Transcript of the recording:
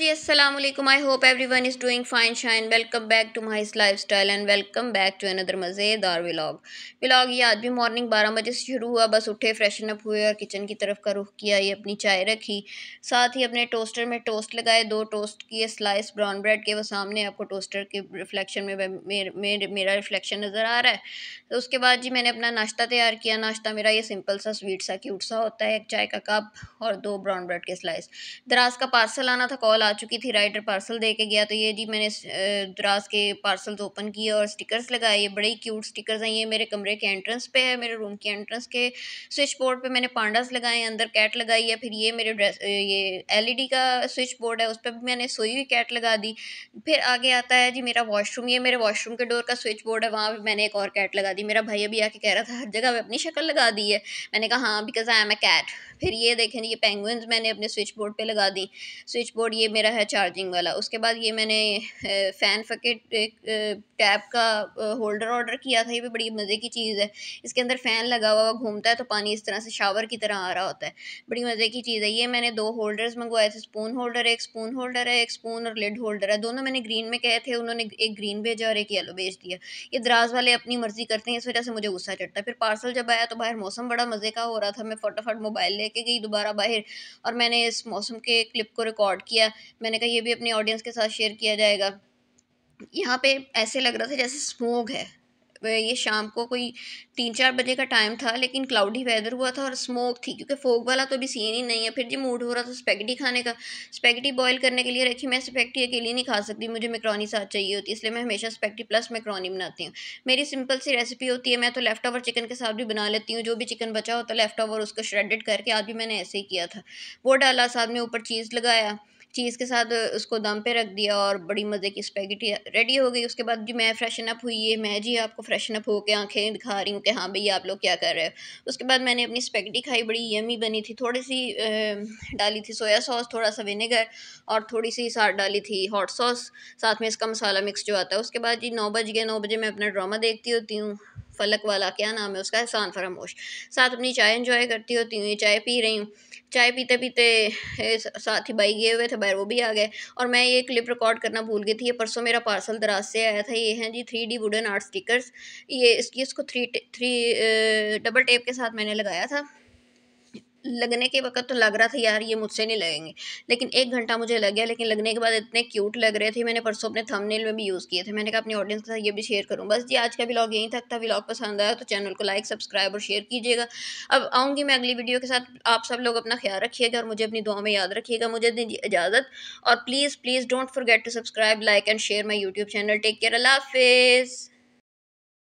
जी अस्सलाम वालेकुम I hope everyone is doing fine shine welcome back to my lifestyle and welcome back to another मज़ेदार vlog vlog ये आज भी morning बारह बजे से शुरू हुआ बस उठे फ्रेशन अप हुए और किचन की तरफ का रुख किया ये अपनी चाय रखी साथ ही अपने टोस्टर में टोस्ट लगाए दो टोस्ट किए स्लाइस ब्राउन ब्रेड के वो सामने आपको टोस्टर के रिफ्लेक्शन में मेर, मेर, मेरा रिफ्लेक्शन नज़र आ रहा है तो उसके बाद जी मैंने अपना नाश्ता तैयार किया नाश्ता मेरा ये सिंपल सा स्वीट सा क्यूट सा होता है एक चाय का कप और दो ब्राउन ब्रेड के स्लाइस दराज का पार्सल आना था कॉल आ चुकी थी राइडर पार्सल दे के गया तो ये जी मैंने दराज के पार्सल्स ओपन तो किए और स्टिकर्स लगाए ये बड़े क्यूट स्टिकर्स हैं ये मेरे कमरे के एंट्रेंस पे है मेरे रूम के एंट्रेंस के स्विच बोर्ड पे मैंने पांडास लगाए अंदर कैट लगाई है फिर ये मेरे ड्रेस ये एल का स्विच बोर्ड है उस पर भी मैंने सोई हुई कैट लगा दी फिर आगे आता है जी मेरा वॉशरूम ये मेरे वॉशरूम के डोर का स्विच बोर्ड है वहाँ पर मैंने एक और कैट लगा दी मेरा भाई अभी आके कह रहा था हर जगह अपनी शक्ल लगा दी है मैंने कहा हाँ because I am a cat फिर ये देखें ये पेंगुइन्स मैंने अपने स्विच बोर्ड पे लगा दी स्विच बोर्ड ये मेरा है चार्जिंग वाला उसके बाद ये मैंने फ़ैन फकेट टैब का होल्डर ऑर्डर किया था ये भी बड़ी मज़े की चीज़ है इसके अंदर फ़ैन लगा हुआ घूमता है तो पानी इस तरह से शावर की तरह आ रहा होता है बड़ी मज़े की चीज़ है ये मैंने दो होल्डर्स मंगवाए थे स्पून होल्डर है एक स्पून होल्डर है एक स्पून और लिड होल्डर है दोनों मैंने ग्रीन में कहे थे उन्होंने एक ग्रीन भेजा और एक येलो भेज दिया ये दराज वाले अपनी मर्ज़ी करते हैं इस वजह से मुझे गुस्सा चढ़ता है फिर पार्सल जब आया तो बाहर मौसम बड़ा मज़े का हो रहा था मैं फटाफट मोबाइल लेके गई दोबारा बाहर और मैंने इस मौसम के क्लिप को रिकॉर्ड किया मैंने कहा ये भी अपने ऑडियंस के साथ शेयर किया जाएगा यहाँ पे ऐसे लग रहा था जैसे स्मोग है ये शाम को कोई तीन चार बजे का टाइम था लेकिन क्लाउडी वेदर हुआ था और स्मोक थी क्योंकि फोक वाला तो अभी सीन ही नहीं है फिर जी मूड हो रहा था स्पेगेटी खाने का स्पेगेटी बॉईल करने के लिए रखी मैं स्पेगेटी अकेली नहीं खा सकती मुझे मैक्रोनी साथ चाहिए होती है इसलिए मैं हमेशा स्पेगेटी प्लस मैक्रोनी बनाती हूँ मेरी सिंपल सी रेसिपी होती है मैं तो लेफ्ट ओवर चिकन के साथ भी बना लेती हूँ जो भी चिकन बचा होता है लेफ्ट ओवर उसको श्रेडेड करके आज भी मैंने ऐसे ही किया था वो डाला साथ में ऊपर चीज़ लगाया चीज़ के साथ उसको दम पे रख दिया और बड़ी मज़े की स्पेगेटी रेडी हो गई उसके बाद जी मैं फ़्रेशन अप हुई है मैं जी आपको फ़्रेशन अप होकर आंखें दिखा रही हूँ कि हाँ भैया आप लोग क्या कर रहे हो उसके बाद मैंने अपनी स्पेगेटी खाई बड़ी यमी बनी थी थोड़ी सी डाली थी सोया सॉस थोड़ा सा विनेगर और थोड़ी सी साथ डाली थी हॉट सॉस साथ में इसका मसाला मिक्स जो आता है उसके बाद जी नौ बज गए नौ बजे मैं अपना ड्रामा देखती होती हूँ फलक वाला क्या नाम है उसका एहसान फरामोश साथ अपनी चाय इन्जॉय करती होती हूँ चाय पी रही हूँ चाय पीते पीते ही भाई गए हुए थे बाहर वो भी आ गए और मैं ये क्लिप रिकॉर्ड करना भूल गई थी ये परसों मेरा पार्सल दराज से आया था ये हैं जी three D wooden art stickers ये इसकी इसको थ्री थ्री डबल टेप के साथ मैंने लगाया था लगने के वक्त तो लग रहा था यार ये मुझसे नहीं लगेंगे लेकिन एक घंटा मुझे लग गया लेकिन लगने के बाद इतने क्यूट लग रहे थे मैंने परसों अपने थंबनेल में भी यूज़ किए थे मैंने कहा अपनी ऑडियंस के साथ ये भी शेयर करूँ बस जी आज का ब्लॉग यहीं तक था ब्लॉग पसंद आया तो चैनल को लाइक सब्सक्राइब और शेयर कीजिएगा अब आऊँगी मैं अगली वीडियो के साथ आप सब लोग अपना ख्याल रखिएगा और मुझे अपनी दुआ में याद रखिएगा मुझे दीजिए इजाज़त और please please don't forget to subscribe like and share my YouTube channel take care अल्लाह हाफिज़